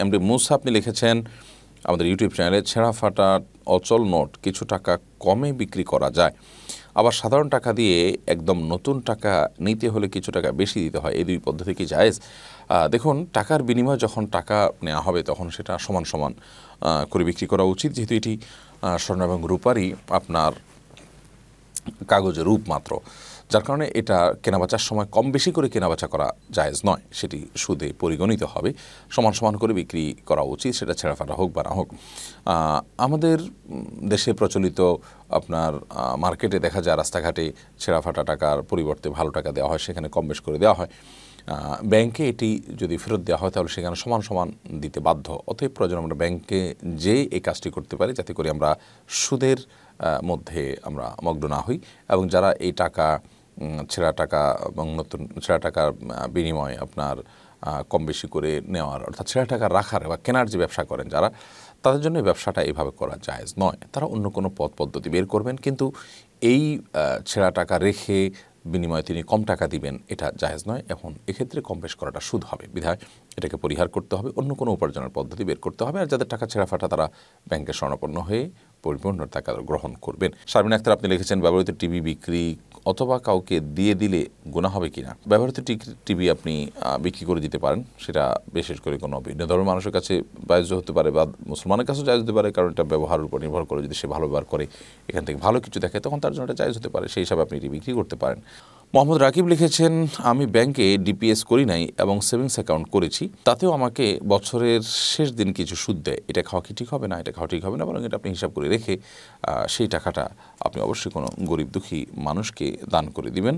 MD মুসা আপনি লিখেছেন আমাদের ইউটিউব চ্যানেলে ছেঁড়া ফাটা অচল নোট কিছু টাকা কমে বিক্রি করা যায় আবার সাধারণ টাকা দিয়ে একদম নতুন টাকা নিতে হলে কিছু টাকা বেশি দিতে হয় এই দুই পদ্ধতি কি জায়েজ দেখুন টাকার বিনিময়ে যখন টাকা নেওয়া হবে তখন সেটা সমান সমান করে বিক্রি করা উচিত যেহেতু এটি স্বর্ণ এবং রূপারই আপনার কাগজের রূপ মাত্র যার কারণে এটা কেনাবেচার সময় কম বেশি করে কেনাবেচা করা জায়েজ নয় সেটি সুদে পরিগণিত হবে সমান সমান করে বিক্রি করা উচিত সেটা ছেঁড়া হোক বা না হোক আমাদের দেশে প্রচলিত আপনার মার্কেটে দেখা যায় রাস্তাঘাটে ছেঁড়া ফাটা টাকার পরিবর্তে ভালো টাকা দেওয়া হয় সেখানে কম বেশ করে দেওয়া হয় ব্যাংকে এটি যদি ফেরত দেওয়া হয় তাহলে সেখানে সমান সমান দিতে বাধ্য অতএব প্রয়োজন আমরা ব্যাংকে যে এই কাজটি করতে পারি যাতে করে আমরা সুদের মধ্যে আমরা মগ্ন না হই এবং যারা এই টাকা ছেঁড়া টাকা এবং নতুন ছেঁড়া টাকার বিনিময়ে আপনার কম বেশি করে নেওয়ার অর্থাৎ ছেঁড়া টাকা রাখার বা কেনার যে ব্যবসা করেন যারা তাদের জন্য ব্যবসাটা এইভাবে করা জায়েজ নয় তারা অন্য কোনো পথ পদ্ধতি বের করবেন কিন্তু এই ছেঁড়া টাকা রেখে বিনিময়ে তিনি কম টাকা দিবেন এটা জাহেজ নয় এখন এক্ষেত্রে কম বেশ করাটা সুদ হবে বিধায় এটাকে পরিহার করতে হবে অন্য কোনো উপার্জনের পদ্ধতি বের করতে হবে আর যাদের টাকা ছেঁড়া ফাটা তারা ব্যাংকে স্বর্ণপন্ন হয়ে পরিপূর্ণ টাকা গ্রহণ করবেন শারমিন আক্তার আপনি লিখেছেন ব্যবহৃত টিভি বিক্রি অথবা কাউকে দিয়ে দিলে গোনা হবে কিনা ব্যবহৃত টিভি আপনি বিক্রি করে দিতে পারেন সেটা বিশেষ করে কোনো ভিন্ন ধর্মের মানুষের কাছে জায়জ হতে পারে বা মুসলমানের কাছেও জায়জ হতে পারে কারণ এটা ব্যবহারের উপর নির্ভর করে যদি সে ভালো ব্যবহার করে এখান থেকে ভালো কিছু দেখে তখন তার জন্য এটা জায়জ হতে পারে সেই হিসাবে আপনি এটি বিক্রি করতে পারেন মোহাম্মদ রাকিব লিখেছেন আমি ব্যাংকে ডিপিএস করি নাই এবং সেভিংস অ্যাকাউন্ট করেছি তাতেও আমাকে বছরের শেষ দিন কিছু সুদ দেয় এটা খাওয়া কি ঠিক হবে না এটা খাওয়া ঠিক হবে না বরং এটা আপনি হিসাব করে রেখে সেই টাকাটা আপনি অবশ্যই কোনো গরিব দুঃখী মানুষকে দান করে দিবেন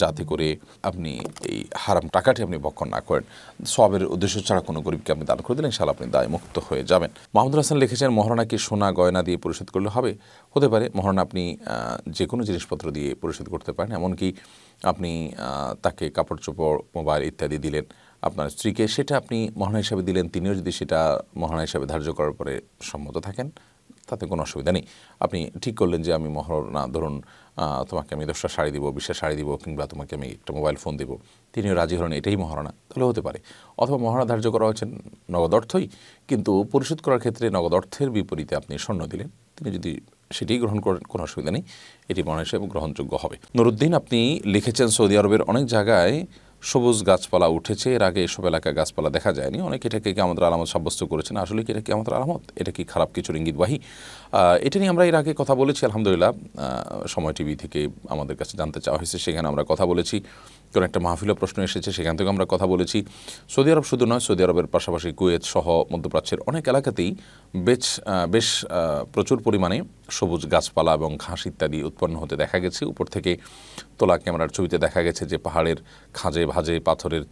যাতে করে আপনি এই হারাম টাকাটি আপনি ভক্ষণ না করেন সবের উদ্দেশ্য ছাড়া কোনো গরিবকে আপনি দান করে দিলেন ইনশাল্লাহ আপনি দায় মুক্ত হয়ে যাবেন মাহমুদুল হাসান লিখেছেন মহারণাকে সোনা গয়না দিয়ে পরিশোধ করলে হবে হতে পারে মহারণা আপনি যে কোনো জিনিসপত্র দিয়ে পরিশোধ করতে পারেন এমনকি কি আপনি তাকে কাপড় চোপড় মোবাইল ইত্যাদি দিলেন আপনার স্ত্রীকে সেটা আপনি মহানা হিসাবে দিলেন তিনিও যদি সেটা মহানা হিসাবে ধার্য করার পরে সম্মত থাকেন তাতে কোনো অসুবিধা নেই আপনি ঠিক করলেন যে আমি মহর না ধরুন তোমাকে আমি দশটা শাড়ি দিব বিশটা শাড়ি দিব কিংবা তোমাকে আমি একটা মোবাইল ফোন দেবো তিনিও রাজি হলেন এটাই মহারণা তাহলে হতে পারে অথবা মহারণা ধার্য করা হয়েছে নগদ অর্থই কিন্তু পরিশোধ করার ক্ষেত্রে নগদ অর্থের বিপরীতে আপনি স্বর্ণ দিলেন তিনি যদি সেটি গ্রহণ করেন কোনো অসুবিধা নেই এটি মনে হিসেবে গ্রহণযোগ্য হবে নুরুদ্দিন আপনি লিখেছেন সৌদি আরবের অনেক জায়গায় সবুজ গাছপালা উঠেছে এর আগে এসব এলাকায় গাছপালা দেখা যায়নি অনেকে এটাকে কি আমাদের আলামত সাব্যস্ত করেছেন আসলে কি এটা কি আমাদের আলামত এটা কি খারাপ কিছুর ইঙ্গিতবাহী এটা নিয়ে আমরা এর আগে কথা বলেছি আলহামদুলিল্লাহ সময় টিভি থেকে আমাদের কাছে জানতে চাওয়া হয়েছে সেখানে আমরা কথা বলেছি কোনো একটা মাহফিলা প্রশ্ন এসেছে সেখান থেকে আমরা কথা বলেছি সৌদি আরব শুধু নয় সৌদি আরবের পাশাপাশি কুয়েত সহ মধ্যপ্রাচ্যের অনেক এলাকাতেই বেশ বেশ প্রচুর পরিমাণে সবুজ গাছপালা এবং ঘাস ইত্যাদি উৎপন্ন হতে দেখা গেছে উপর থেকে তোলা ক্যামেরার ছবিতে দেখা গেছে যে পাহাড়ের খাঁজে ভাজে পাথরের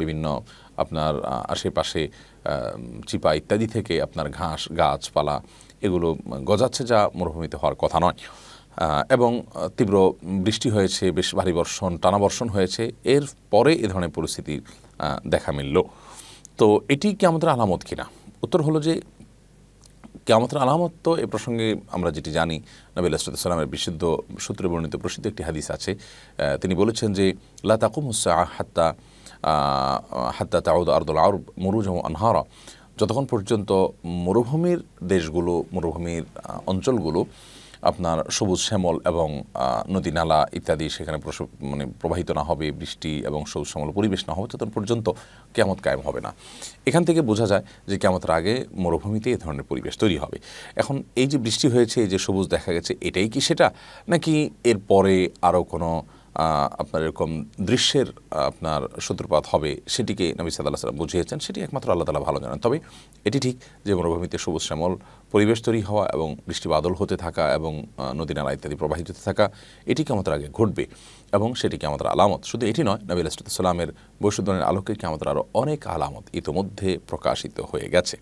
বিভিন্ন আপনার আশেপাশে চিপা ইত্যাদি থেকে আপনার ঘাস গাছপালা এগুলো গজাচ্ছে যা মরুভূমিতে হওয়ার কথা নয় এবং তীব্র বৃষ্টি হয়েছে বেশ ভারী বর্ষণ টানা বর্ষণ হয়েছে এর পরে এ ধরনের পরিস্থিতি দেখা মিলল তো এটি কি আমাদের আলামত কিনা উত্তর হলো যে কেয়ামতের আলামত তো এ প্রসঙ্গে আমরা যেটি জানি নবী আলাহিসামের বিশুদ্ধ সূত্রে বর্ণিত প্রসিদ্ধ একটি হাদিস আছে তিনি বলেছেন যে লাতাকুমুসা হাত্তা হাত্তা তাউদ আর্দুল মরু মরুজম আনহারা যতক্ষণ পর্যন্ত মরুভূমির দেশগুলো মরুভূমির অঞ্চলগুলো আপনার সবুজ শ্যামল এবং নদী নালা ইত্যাদি সেখানে মানে প্রবাহিত না হবে বৃষ্টি এবং সবুজ শ্যামল পরিবেশ না হবে ততক্ষণ পর্যন্ত কেমত কায়েম হবে না এখান থেকে বোঝা যায় যে কেমতের আগে মরুভূমিতে এ ধরনের পরিবেশ তৈরি হবে এখন এই যে বৃষ্টি হয়েছে এই যে সবুজ দেখা গেছে এটাই কি সেটা নাকি এরপরে আরও কোনো আপনার এরকম দৃশ্যের আপনার সূত্রপাত হবে সেটিকে নবী সাদাল্লাহ সাল্লাম বুঝিয়েছেন সেটি একমাত্র আল্লাহ তালা ভালো জানেন তবে এটি ঠিক যে মরুভূমিতে সবুজ শ্যামল পরিবেশ তৈরি হওয়া এবং বৃষ্টি বাদল হতে থাকা এবং নদী নালা ইত্যাদি প্রবাহিত হতে থাকা এটিকে আমাদের আগে ঘটবে এবং সেটিকে আমাদের আলামত শুধু এটি নয় নবী সাল্লামের বৈশুদ্দনের আলোকে কি আমাদের আরও অনেক আলামত ইতোমধ্যে প্রকাশিত হয়ে গেছে